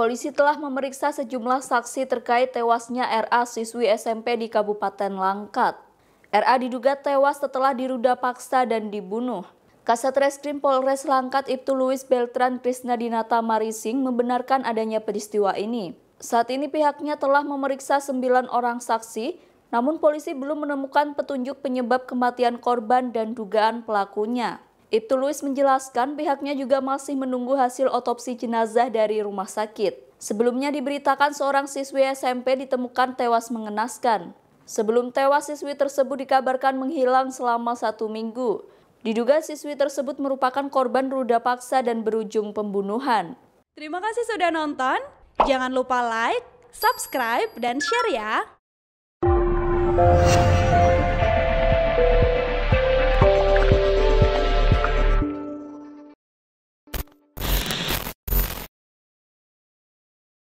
polisi telah memeriksa sejumlah saksi terkait tewasnya RA siswi SMP di Kabupaten Langkat. RA diduga tewas setelah diruda paksa dan dibunuh. Kasat Reskrim Polres Langkat Ibtu Louis Beltran Krisna Dinata Marising membenarkan adanya peristiwa ini. Saat ini pihaknya telah memeriksa sembilan orang saksi, namun polisi belum menemukan petunjuk penyebab kematian korban dan dugaan pelakunya. Ibtu Louis menjelaskan pihaknya juga masih menunggu hasil otopsi jenazah dari rumah sakit. Sebelumnya diberitakan seorang siswi SMP ditemukan tewas mengenaskan. Sebelum tewas, siswi tersebut dikabarkan menghilang selama satu minggu. Diduga siswi tersebut merupakan korban ruda paksa dan berujung pembunuhan. Terima kasih sudah nonton. Jangan lupa like, subscribe, dan share ya.